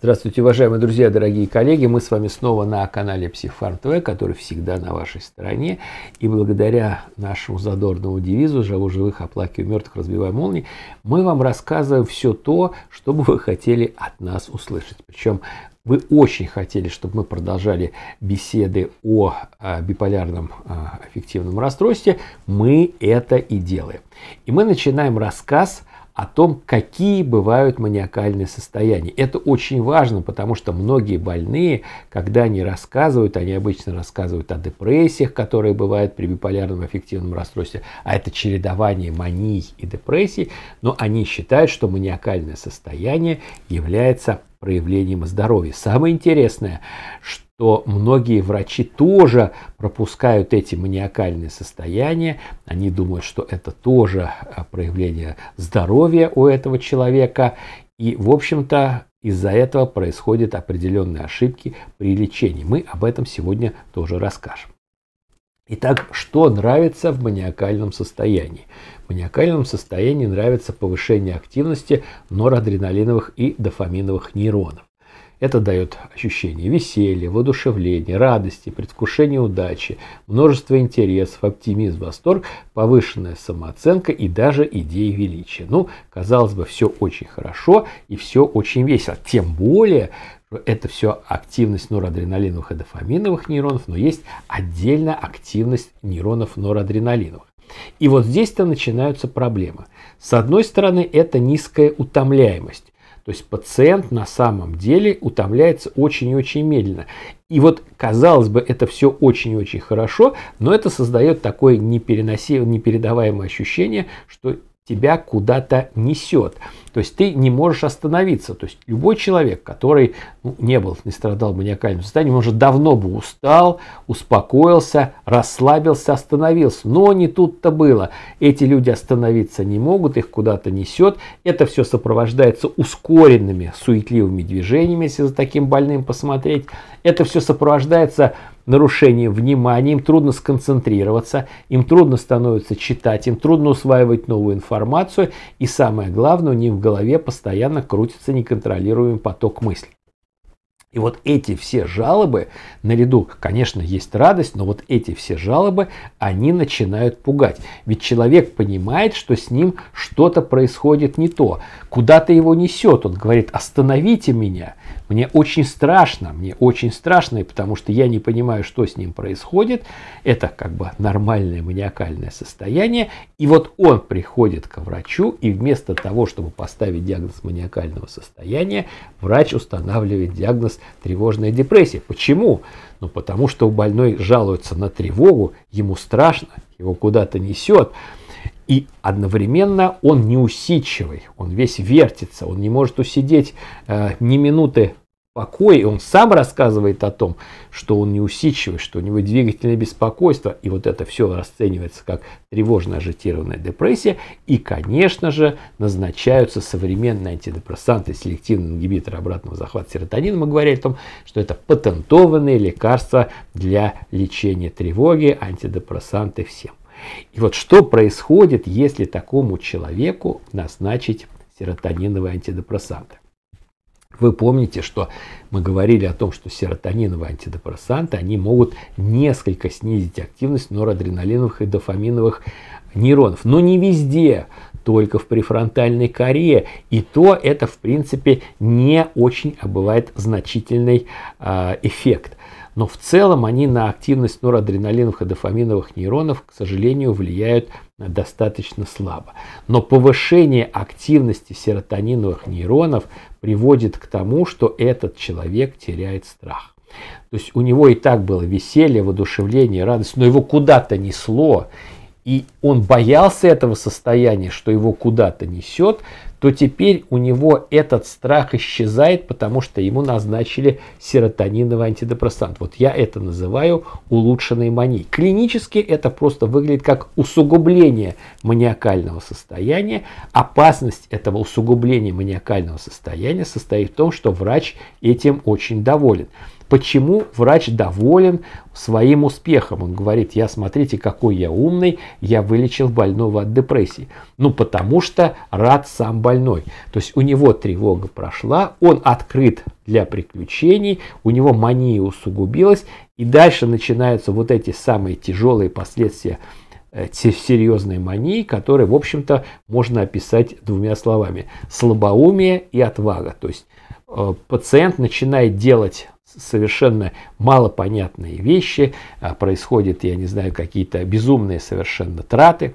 Здравствуйте, уважаемые друзья, дорогие коллеги. Мы с вами снова на канале Психфарм ТВ, который всегда на вашей стороне. И благодаря нашему задорному девизу «Живу живых, оплакиваю мертвых, разбиваю молнии», мы вам рассказываем все то, что бы вы хотели от нас услышать. Причем вы очень хотели, чтобы мы продолжали беседы о, о а, биполярном а, аффективном расстройстве. Мы это и делаем. И мы начинаем рассказ о о том, какие бывают маниакальные состояния. Это очень важно, потому что многие больные, когда они рассказывают, они обычно рассказывают о депрессиях, которые бывают при биполярном аффективном расстройстве, а это чередование маний и депрессий, но они считают, что маниакальное состояние является проявлением здоровья. Самое интересное, что то многие врачи тоже пропускают эти маниакальные состояния. Они думают, что это тоже а, проявление здоровья у этого человека. И, в общем-то, из-за этого происходят определенные ошибки при лечении. Мы об этом сегодня тоже расскажем. Итак, что нравится в маниакальном состоянии? В маниакальном состоянии нравится повышение активности норадреналиновых и дофаминовых нейронов. Это дает ощущение веселья, воодушевления, радости, предвкушения удачи, множество интересов, оптимизм, восторг, повышенная самооценка и даже идеи величия. Ну, казалось бы, все очень хорошо и все очень весело. Тем более, что это все активность норадреналиновых и дофаминовых нейронов, но есть отдельная активность нейронов норадреналиновых. И вот здесь-то начинаются проблемы. С одной стороны, это низкая утомляемость. То есть пациент на самом деле утомляется очень и очень медленно. И вот, казалось бы, это все очень и очень хорошо, но это создает такое непереносимое, непередаваемое ощущение, что тебя куда-то несет. То есть ты не можешь остановиться. То есть любой человек, который ну, не был, не страдал маниакальным состоянием, он уже давно бы устал, успокоился, расслабился, остановился. Но не тут-то было. Эти люди остановиться не могут, их куда-то несет. Это все сопровождается ускоренными суетливыми движениями, если за таким больным посмотреть. Это все сопровождается нарушение внимания, им трудно сконцентрироваться, им трудно становится читать, им трудно усваивать новую информацию и самое главное, у них в голове постоянно крутится неконтролируемый поток мыслей. И вот эти все жалобы, наряду, конечно, есть радость, но вот эти все жалобы, они начинают пугать. Ведь человек понимает, что с ним что-то происходит не то. Куда-то его несет. Он говорит, остановите меня. Мне очень страшно, мне очень страшно, потому что я не понимаю, что с ним происходит. Это как бы нормальное маниакальное состояние. И вот он приходит к врачу, и вместо того, чтобы поставить диагноз маниакального состояния, врач устанавливает диагноз тревожная депрессия. Почему? Ну, потому что у больной жалуется на тревогу, ему страшно, его куда-то несет. И одновременно он неусидчивый, он весь вертится, он не может усидеть э, ни минуты покой, он сам рассказывает о том, что он не что у него двигательное беспокойство, и вот это все расценивается как тревожная ажитированная депрессия, и, конечно же, назначаются современные антидепрессанты, селективный ингибитор обратного захвата серотонина. Мы говорили о том, что это патентованные лекарства для лечения тревоги, антидепрессанты всем. И вот что происходит, если такому человеку назначить серотониновые антидепрессанты? Вы помните, что мы говорили о том, что серотониновые антидепрессанты, они могут несколько снизить активность норадреналиновых и дофаминовых нейронов. Но не везде, только в префронтальной коре. И то это, в принципе, не очень, а бывает значительный э, эффект. Но в целом они на активность норадреналиновых и дофаминовых нейронов, к сожалению, влияют достаточно слабо. Но повышение активности серотониновых нейронов приводит к тому, что этот человек теряет страх. То есть у него и так было веселье, воодушевление, радость, но его куда-то несло, и он боялся этого состояния, что его куда-то несет, то теперь у него этот страх исчезает, потому что ему назначили серотониновый антидепрессант. Вот я это называю улучшенной манией. Клинически это просто выглядит как усугубление маниакального состояния. Опасность этого усугубления маниакального состояния состоит в том, что врач этим очень доволен почему врач доволен своим успехом. Он говорит, я смотрите, какой я умный, я вылечил больного от депрессии. Ну, потому что рад сам больной. То есть у него тревога прошла, он открыт для приключений, у него мания усугубилась, и дальше начинаются вот эти самые тяжелые последствия э, серьезной мании, которые, в общем-то, можно описать двумя словами. Слабоумие и отвага. То есть Э, пациент начинает делать совершенно малопонятные вещи, э, происходят, я не знаю, какие-то безумные совершенно траты,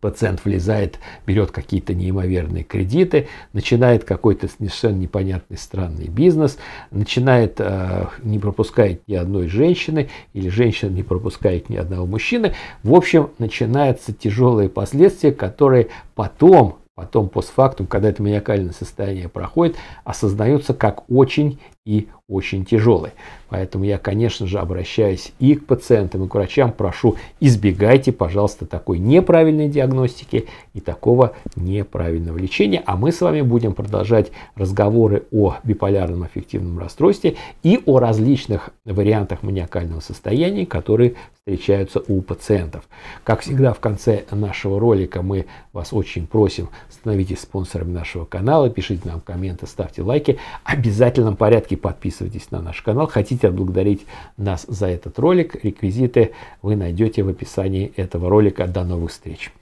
пациент влезает, берет какие-то неимоверные кредиты, начинает какой-то совершенно непонятный странный бизнес, начинает, э, не пропускает ни одной женщины, или женщина не пропускает ни одного мужчины. В общем, начинаются тяжелые последствия, которые потом потом постфактум, когда это маниакальное состояние проходит, осознается как очень и очень тяжелый, Поэтому я, конечно же, обращаюсь и к пациентам, и к врачам, прошу, избегайте, пожалуйста, такой неправильной диагностики и такого неправильного лечения. А мы с вами будем продолжать разговоры о биполярном аффективном расстройстве и о различных вариантах маниакального состояния, которые встречаются у пациентов. Как всегда, в конце нашего ролика мы вас очень просим, становитесь спонсорами нашего канала, пишите нам комменты, ставьте лайки. Обязательно в порядке ссылки, подписывайтесь на наш канал. Хотите отблагодарить нас за этот ролик, реквизиты вы найдете в описании этого ролика. До новых встреч!